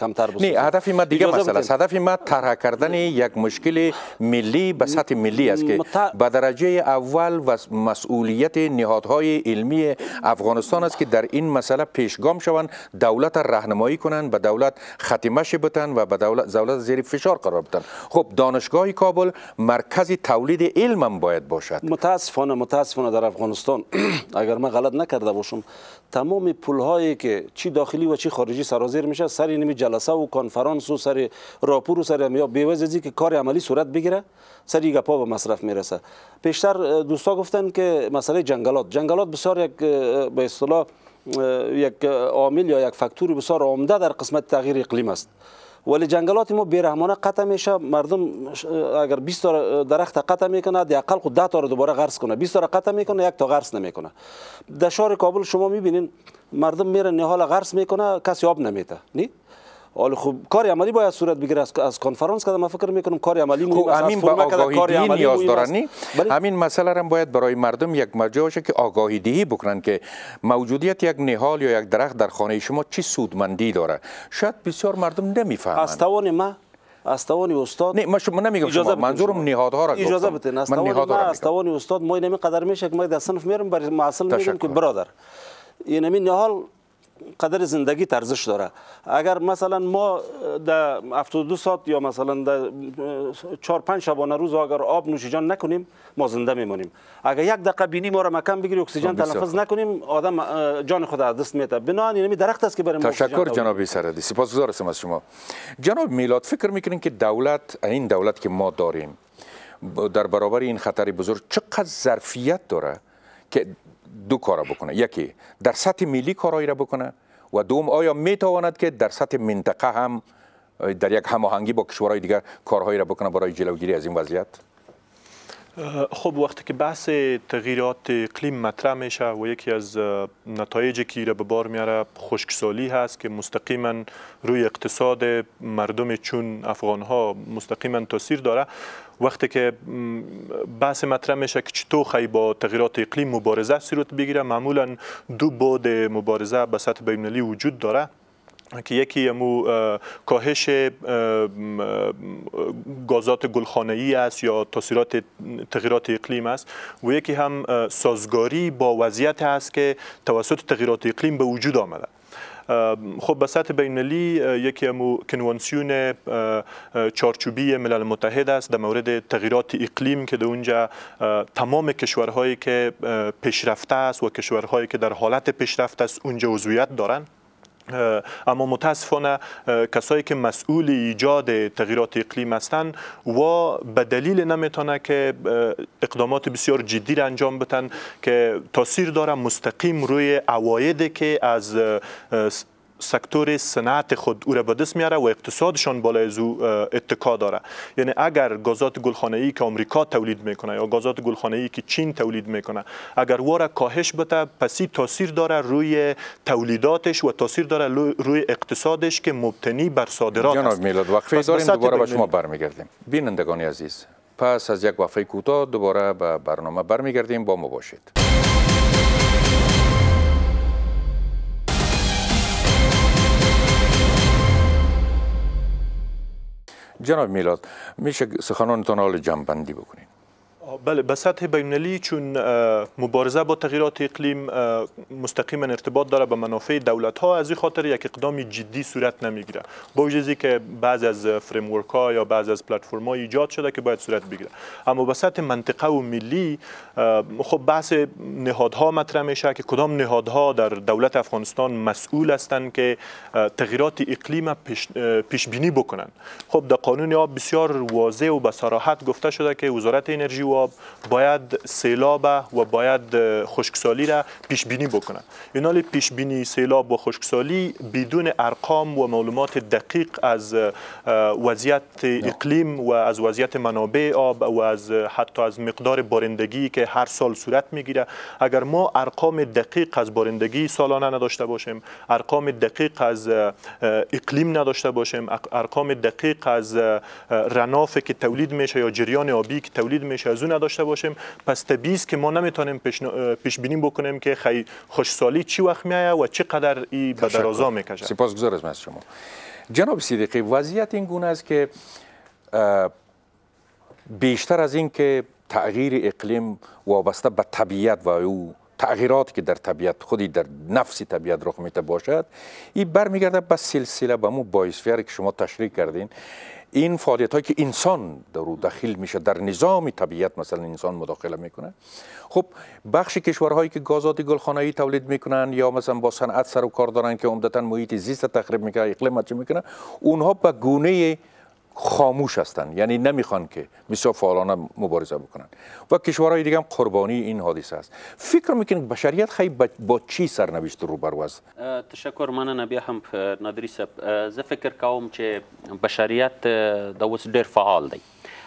کمتر بسازیم نه هدف ما دیگه مسئله هدف ما طرح کردن یک مشکل ملی به سطح ملی است که به درجه اول و مسئولیت نهادهای علمی افغانستان است که در این مسئله پیشگام شوند دولت راهنمایی کنند به دولت ختمش بتن و به دولت زیر فشار قرار بدن خب دانشگاه کابل مرکزی تولید علم هم باید باشد متاسفانه متاسفانه در افغانستان اگر من غلط نکرده باشم تمام پول هایی که چی داخلی و چی خارجی سرازیر میشه سر نمی جلسه و کنفرانس و سر راپور و سر یا بیوزی که کار عملی صورت بگیره سر گپا به مصرف میرسه پیشتر دوستا گفتن که مسئله جنگلات جنگلات بسیار یک به اصطلاح یک عامل یا یک فاکتور بسیار عمده در قسمت تغییر اقلیم است ولی جنگلات ما بیرحمانه قطع میشه مردم اگر 20 تا درخت قطع میکنه یا اقل خود 10 تا رو دوباره غرس کنه 20 تا قطع میکنه یک تا غرس نمیکنه در شهر کابل شما میبینین مردم میره نهال غرس میکنه کسی آب نمیده نی حال خوب کار عملی باید صورت بگیره از, از کنفرانس که ما فکر میکنم کار عملی خب، مهم همین با آگاهی دهی نیاز دارن بله. همین مسئله را باید برای مردم یک مرجع باشه که آگاهی دهی بکنن که موجودیت یک نهال یا یک درخت در خانه شما چی سودمندی داره شاید بسیار مردم نمیفهمند. از توان ما از توان استاد نه من شما نمیگم شما منظورم نهادها را اجازه بدین از توان ما از توان استاد ما نمی میشه که ما در صف میرم برای معصل میگم که برادر این همین نهال قدر زندگی ترزش داره اگر مثلا ما در 72 ساعت یا مثلا در 4 5 شبانه روز اگر آب نوشیجان نکنیم ما زنده میمونیم اگر یک دقیقه بینی ما را مکان بگیری اکسیژن تنفس نکنیم آدم جان خود از دست میده بنا این درخت است که بریم تشکر جناب سردی سپاسگزار از شما جناب میلاد فکر میکنین که دولت این دولت که ما داریم در برابر این خطر بزرگ چقدر ظرفیت داره که دو کارا بکنه یکی در سطح ملی کارایی را بکنه و دوم آیا میتواند که در سطح منطقه هم در یک هماهنگی با کشورهای دیگر کارهایی را بکنه برای جلوگیری از این وضعیت خب وقتی که بحث تغییرات اقلیم مطرح میشه و یکی از نتایجی که را به بار میاره خشکسالی هست که مستقیما روی اقتصاد مردم چون افغانها ها مستقیما تاثیر داره وقتی که بحث مطرح میشه که چطور خی با تغییرات اقلیم مبارزه صورت بگیره معمولا دو باد مبارزه به سطح بین‌المللی وجود داره که یکی امو کاهش گازات گلخانه ای است یا تاثیرات تغییرات اقلیم است و یکی هم سازگاری با وضعیت است که توسط تغییرات اقلیم به وجود آمده خب به سطح بینلی یکی امو کنوانسیون چارچوبی ملل متحد است در مورد تغییرات اقلیم که در اونجا تمام کشورهایی که پیشرفته است و کشورهایی که در حالت پیشرفت است اونجا عضویت دارند اما متاسفانه کسایی که مسئول ایجاد تغییرات اقلیم هستند و به دلیل نمیتونه که اقدامات بسیار جدی را انجام بتن که تاثیر داره مستقیم روی عوایدی که از سکتور صنعت خود او را به دست میاره و اقتصادشان بالای از او اتکا داره یعنی اگر گازات گلخانه ای که آمریکا تولید میکنه یا گازات گلخانه ای که چین تولید میکنه اگر وارا کاهش بده پسی تاثیر داره روی تولیداتش و تاثیر داره روی اقتصادش که مبتنی بر صادرات جناب میلاد وقفه داریم دوباره به شما برمیگردیم بینندگان عزیز پس از یک وقفه کوتاه دوباره به برنامه برمیگردیم با ما باشید جناب میلاد میشه سخنانتان حال جنبندی بندی بکنین بله به سطح بینالی چون مبارزه با تغییرات اقلیم مستقیما ارتباط داره به منافع دولت ها از این خاطر یک اقدام جدی صورت نمیگیره با وجودی که بعض از فریم ها یا بعض از پلتفرم ها ایجاد شده که باید صورت بگیره اما به سطح منطقه و ملی خب بحث نهادها مطرح میشه که کدام نهادها در دولت افغانستان مسئول هستند که تغییرات اقلیم پیش بینی بکنن خب در قانون آب بسیار واضح و به صراحت گفته شده که وزارت انرژی آب باید سیلاب و باید خشکسالی را پیش بینی بکنند. اینال پیش بینی سیلاب و خشکسالی بدون ارقام و معلومات دقیق از وضعیت اقلیم و از وضعیت منابع آب و از حتی از مقدار بارندگی که هر سال صورت میگیره اگر ما ارقام دقیق از بارندگی سالانه نداشته باشیم ارقام دقیق از اقلیم نداشته باشیم ارقام دقیق از رنافی که تولید میشه یا جریان آبی که تولید میشه آرزو نداشته باشیم پس طبیعی است که ما نمیتونیم پیش بینی بکنیم که خی خوشسالی چی وقت میایه و قدر ای به درازا میکشه سپاسگزار از شما جناب صدیقی وضعیت این گونه است که بیشتر از این که تغییر اقلیم وابسته به طبیعت و او تغییرات که در طبیعت خودی در نفس طبیعت رخ میده باشد این برمیگرده به سلسله به مو بایسفیر که شما تشریح کردین این فعالیت هایی که انسان در او دخیل میشه در نظام طبیعت مثلا انسان مداخله میکنه خب بخش کشورهایی که گازات گلخانه‌ای تولید میکنن یا مثلا با صنعت سر و کار دارن که عمدتا محیط زیست تخریب میکنه اقلیم میکنه اونها به گونه خاموش هستند یعنی نمیخوان که بسیار فعالانه مبارزه بکنن و کشورهای دیگه هم قربانی این حادثه است فکر میکنید بشریت خیلی با چی سرنوشت روبرو است تشکر مننه بیا هم نادری صاحب زه فکر کوم چې بشریت د اوس ډیر فعال دی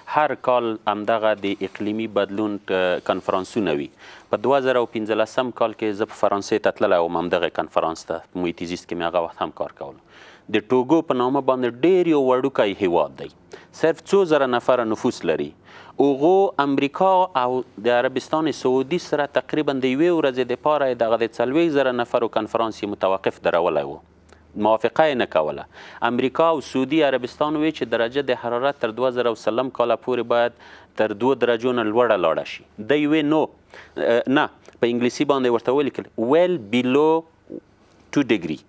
هر کال همدغه د اقلیمی بدلون کنفرانسونه وي په 2015 کال کې زه په فرانسې ته تللی وم همدغه کنفرانس ته مویتیزیست کې مې هغه وخت هم کار کول د ټوګو په نامه باندې ډیر یو وړوکی هیواد دی صرف څو زره نفره نفوس لري اوغو امریکا او د عربستان سعودي سره تقریبا د یوې ورځې دپاره دغه د څلوېښت زره نفرو کنفرانس یې متوقف درولی و موافقه یې نه کوله امریکا او سعودي عربستان وی چې درجه د حرارت تر 2030 کاله پورې باید تر دوه درجو نه لوړه لاړه شي دی وی نو نه په انګلیسي باندې ورته ولیکل ویل بیلو 2 ډیګري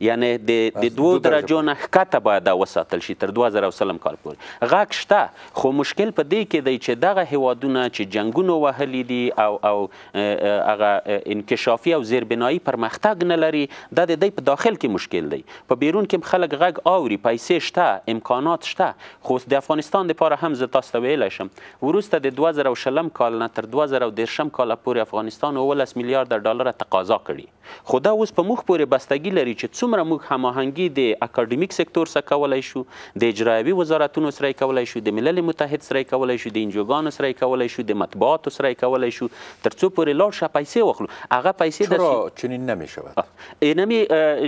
یعنی د د دوو درجو نه ښکته باید دا وساتل شي تر 2000 کال پورې غږ شته خو مشکل په دې کې دی چې دغه هیوادونه چې جنگونه وهلي دي او او هغه انکشافي او زیربنایي پرمختګ نه لري دا د دوی په داخل کې مشکل دی په بیرون کې خلک غږ اوري پیسې شته امکانات شته خو د افغانستان لپاره هم زه تاسو ته ویلی شم وروسته د 2000 کال نه تر 2013 کال پورې افغانستان 12 میلیارد ډالر تقاضا کړي خو دا اوس په موخ پورې بستګي لري چې څومره څومره موږ هماهنګي د اکاډمیک سکتور سره کولای شو د اجرایوی وزارتونو سره کولای شو د ملل متحد سره کولای شو د انجوګانو سره کولای شو د مطبوعاتو سره کولای شو څو پورې لاړ شه پیسې واخلو هغه پیسې چرا چنین نمیشود اینمی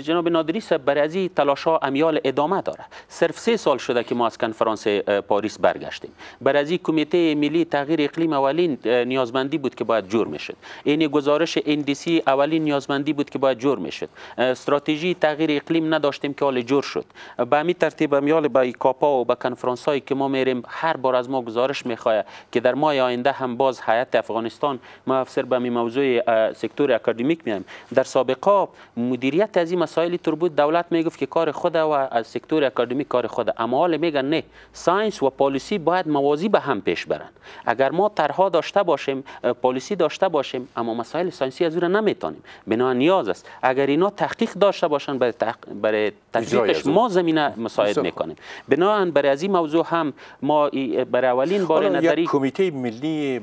جناب نادری صاحب برای تلاشا تلاش امیال ادامه داره صرف سه سال شده که ما از کنفرانس پاریس برگشتیم برای از کمیته ملی تغییر اقلیم اولین نیازمندی بود که باید جور میشد این گزارش اندیسی اولین نیازمندی بود که باید جور میشد استراتژی تغییر اقلیم نداشتیم که حال جور شد به همین ترتیب میال به کاپا و به کنفرانس هایی که ما میریم هر بار از ما گزارش میخواه که در ماه آینده هم باز حیات افغانستان ما افسر به می موضوع سکتور اکادمیک میایم در سابقه مدیریت از این مسائل بود دولت میگفت که کار خود و از سکتور اکادمیک کار خود اما حال میگن نه ساینس و پالیسی باید موازی به هم پیش برن اگر ما طرحها داشته باشیم پالیسی داشته باشیم اما مسائل ساینسی از اون نمیتونیم بنا نیاز است اگر اینا تحقیق داشته باشن برای, تق... برای تطبیقش ما زمینه مساعد میکنیم بنابراین برای از این موضوع هم ما برای اولین بار نظری کمیته ملی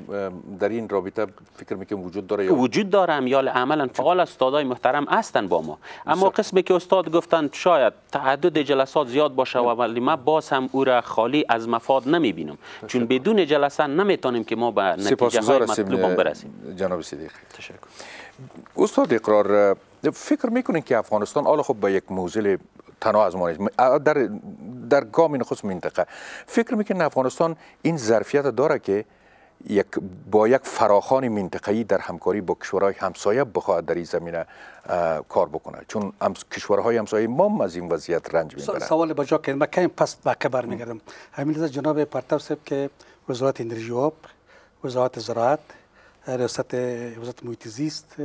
در این رابطه فکر میکنم وجود داره یا وجود دارم. یا عملا فعال استادای محترم هستن با ما اما قسمی که استاد گفتن شاید تعدد جلسات زیاد باشه و بله. ولی ما باز هم او را خالی از مفاد نمیبینم چون بدون جلسه نمیتونیم که ما به نتیجه های مطلوب برسیم جناب صدیق تشکر استاد اقرار فکر میکنین که افغانستان حالا خب به یک موزل تنها از ما در در گام نخست منطقه فکر میکنین افغانستان این ظرفیت داره که یک با یک فراخان منطقه‌ای در همکاری با کشورهای همسایه بخواهد در این زمینه کار بکنه چون هم کشورهای همسایه ما از این وضعیت رنج می‌برند. سوال بجا کن، من کمی پس به کبر میگردم همین جناب پرتاب صاحب که وزارت انرژی آب وزارت زراعت ریاست وزارت محیط زیست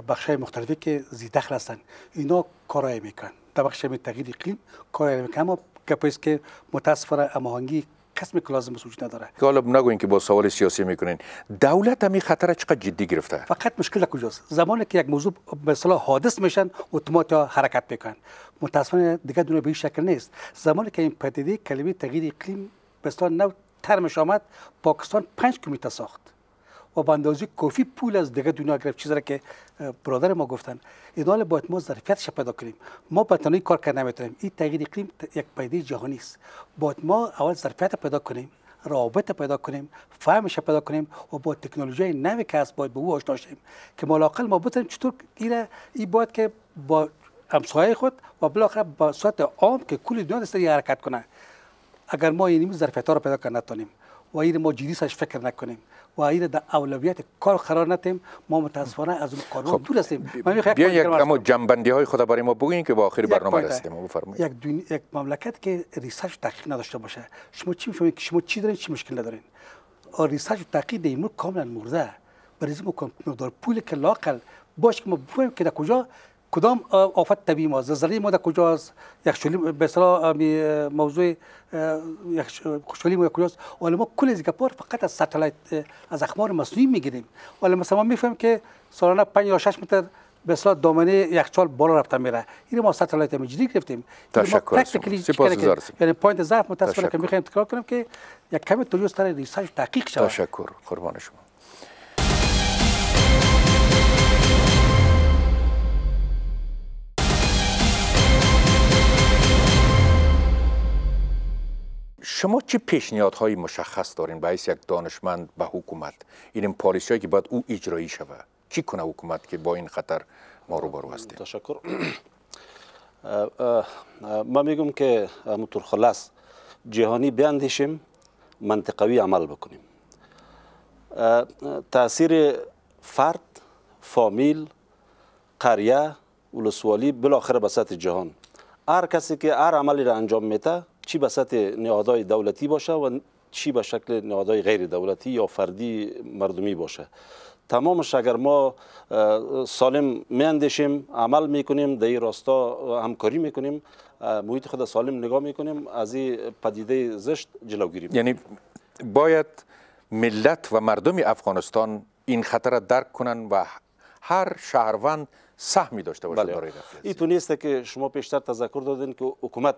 بخش های مختلفی که دخل هستن اینا کارای میکنن در بخش تغییر اقلیم کارای میکنن اما کپیس که متاسفانه اماهنگی قسم کلازم وجود نداره حالا نگوین که با سوال سیاسی میکنین دولت هم خطر چقدر جدی گرفته فقط مشکل کجاست زمانی که یک موضوع مثلا حادث میشن اتومات حرکت میکنن متاسفانه دیگه دونه به این شکل نیست زمانی که این پدیده کلمه تغییر اقلیم به نو ترمش آمد پاکستان 5 کمیته ساخت و به اندازه کافی پول از دیگه دنیا گرفت چیزی که برادر ما گفتن اینا باید ما ظرفیتش پیدا کنیم ما به تنهایی کار کردن نمیتونیم این تغییر اقلیم یک پدیده جهانی است باید ما اول ظرفیت پیدا کنیم رابطه پیدا کنیم فهمش پیدا کنیم و با تکنولوژی نوی که هست باید به با او آشنا شیم که ملاقل ما بتونیم چطور این باید که با همسایه خود و بالاخره با صورت عام که کل دنیا دست حرکت کنه اگر ما این ظرفیت ها رو پیدا کنه و این ما جدیسش فکر نکنیم و این در اولویت کار قرار نتیم ما متاسفانه از اون قانون خب، دور هستیم بیا یک اما جنبندی های خدا برای ما بگوییم که با آخر برنامه رسیدیم یک یک مملکت که ریسرچ تحقیق نداشته باشه شما چی میفهمید شما چی دارین چی مشکل ندارین ریسرچ و تحقیق این کاملا مرده برای مقدار پول که لاقل باش که ما بفهمیم که در کجا کدام آفت طبیعی ما زلزله ما در کجاست یخشلی به اصطلاح موضوع خوشحالی ما کجاست ولی ما کل از گپور فقط از ساتلایت از اخبار مصنوعی میگیریم ولی مثلا ما میفهمیم که سالانه 5 یا 6 متر به اصطلاح دامنه یخچال بالا رفته میره این ما ساتلایت جدی گرفتیم تشکر یعنی پوینت ضعف متاسفانه که میخوایم تکرار کنم که یک کمی توریوس تر ریسرچ تحقیق شود تشکر قربان شما شما چه پیشنهادهای مشخص دارین به یک دانشمند به حکومت این پالیسی که باید او اجرایی شوه چی کنه حکومت که با این خطر ما روبرو هستیم تشکر ما میگم که مطور خلاص جهانی بیاندیشیم منطقوی عمل بکنیم تاثیر فرد فامیل قریه ولسوالی بالاخره به سطح جهان هر کسی که هر عملی را انجام میده چی به سطح نهادهای دولتی باشه و چی به شکل نهادهای غیر دولتی یا فردی مردمی باشه تمامش اگر ما سالم میاندیشیم عمل میکنیم در این راستا همکاری میکنیم محیط خود سالم نگاه میکنیم از این پدیده زشت جلوگیری یعنی باید ملت و مردم افغانستان این خطر را درک کنند و هر شهروند سهمی داشته باشه بله. برای رفع ایتون نیست که شما پیشتر تذکر دادین که حکومت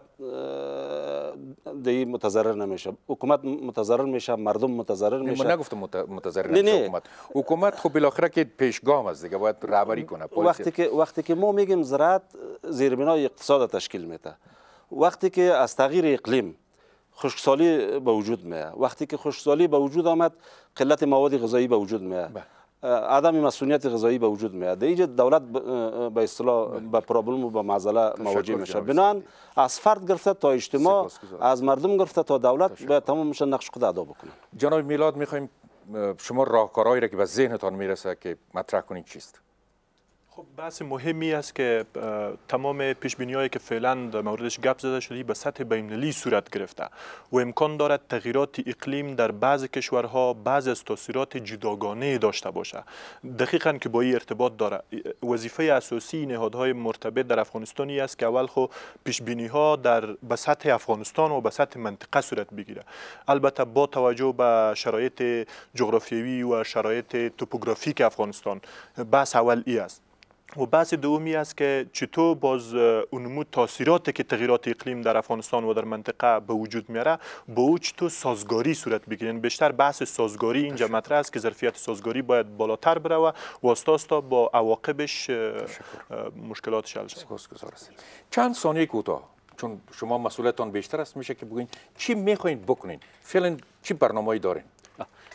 دی متضرر نمیشه حکومت متضرر میشه مردم متضرر میشه من نگفتم متضرر نه حکومت حکومت خب بالاخره که پیشگام است دیگه باید رهبری کنه وقتی که وقتی که ما میگیم زراعت زیربنای اقتصاد تشکیل میده وقتی که از تغییر اقلیم خشکسالی به وجود میاد وقتی که خشکسالی به وجود آمد قلت مواد غذایی به وجود میاد بله. عدم مسئولیت غذایی به وجود میاد اینجا دولت به اصطلاح بله. به پرابلم و به معضله مواجه میشه بنان از فرد گرفته تا اجتماع از مردم گرفته تا دولت به میشه نقش خود ادا بکنه جناب میلاد میخوایم شما راهکارهایی را که به ذهنتان میرسه که مطرح کنید چیست خب بحث مهمی است که تمام پیش هایی که فعلا در موردش گپ زده شده به سطح بین‌المللی صورت گرفته و امکان دارد تغییرات اقلیم در بعض کشورها بعض از تاثیرات جداگانه داشته باشد دقیقا که با این ارتباط دارد وظیفه اساسی نهادهای مرتبط در افغانستان است که اول خو خب پیش ها در به سطح افغانستان و به سطح منطقه صورت بگیره البته با توجه به شرایط جغرافیایی و شرایط توپوگرافیک افغانستان بحث اول ای است و بحث دومی است که چطور باز اونمو تاثیراتی که تغییرات اقلیم در افغانستان و در منطقه به وجود میاره با او چطور سازگاری صورت بگیرین بیشتر بحث سازگاری اینجا مطرح است که ظرفیت سازگاری باید بالاتر بره و واسطاستا با عواقبش مشکلات حل چند ثانیه چون شما مسئولیتتان بیشتر است میشه که بگوین چی میخواین بکنین فعلا چی برنامه‌ای دارین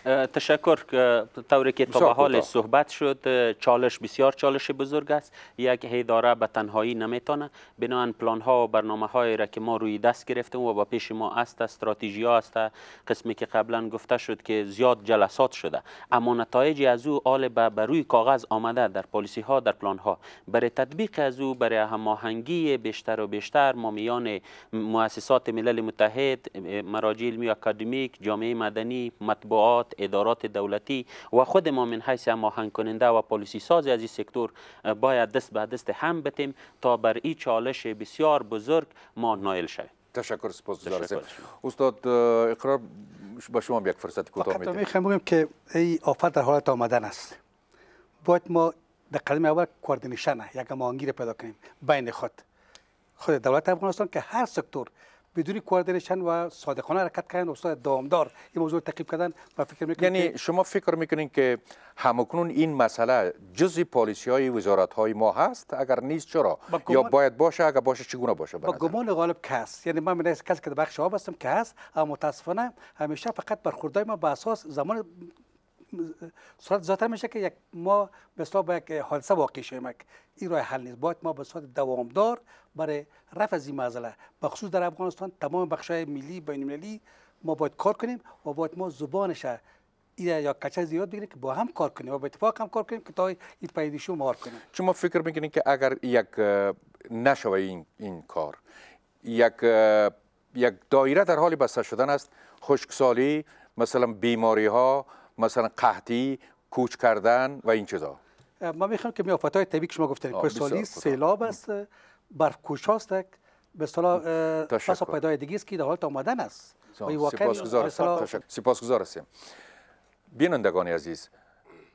تشکر که طوری که تا به حال صحبت شد چالش بسیار چالش بزرگ است یک اداره به تنهایی نمیتونه بنان پلان ها و برنامه های را که ما روی دست گرفتیم و با پیش ما است استراتژی ها است قسمی که قبلا گفته شد که زیاد جلسات شده اما نتایج از او آل به روی کاغذ آمده در پالیسی ها در پلان ها برای تطبیق از او برای هماهنگی بیشتر و بیشتر ما میان مؤسسات ملل متحد مراجع علمی اکادمیک جامعه مدنی مطبوعات ادارات دولتی و خود ما من حیث هماهنگ کننده و پالیسی سازی از این سکتور باید دست به دست هم بتیم تا بر این چالش بسیار بزرگ ما نایل شویم تشکر سپاس استاد اقرار به شما یک فرصت کوتاه میدم فقط که ای آفت در حالت آمدن است باید ما در قدم اول کوردینیشن یک هماهنگی پیدا کنیم بین خود خود دولت افغانستان که هر سکتور بدون کوردینیشن و صادقانه حرکت کردن استاد دامدار این موضوع تعقیب کردن و فکر میکنید یعنی شما فکر میکنین که همکنون این مسئله جزی پالیسی های وزارت های ما هست اگر نیست چرا یا باید باشه اگر باشه چگونه باشه با گمان غالب کس یعنی من کس کسی که بخش شما هستم که هست اما متاسفانه همیشه فقط برخوردای ما به اساس زمان صورت ذاتا میشه که ما به اصطلاح با یک حادثه واقع این راه حل نیست باید ما به صورت دوامدار برای رفع از این معضله بخصوص خصوص در افغانستان تمام های ملی بین المللی ما باید کار کنیم و باید ما زبانش یا کچه زیاد بگیریم که با هم کار کنیم و با اتفاق هم کار کنیم که تا این پیدیشو مار کنیم ما فکر میکنیم که اگر یک نشوه این, کار یک یک دایره در حال بسته شدن است خشکسالی مثلا بیماری ها مثلا قحطی کوچ کردن و این چیزا ما میخوام که می های طبیعی که شما گفتید سالی سیلاب است کوچ هاست به اصطلاح پس پیدایدگی است که در حالت آمدن است سپاسگزار سپاسگزار هستیم بینندگان عزیز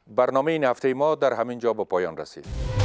برنامه این هفته ما در همین جا به پایان رسید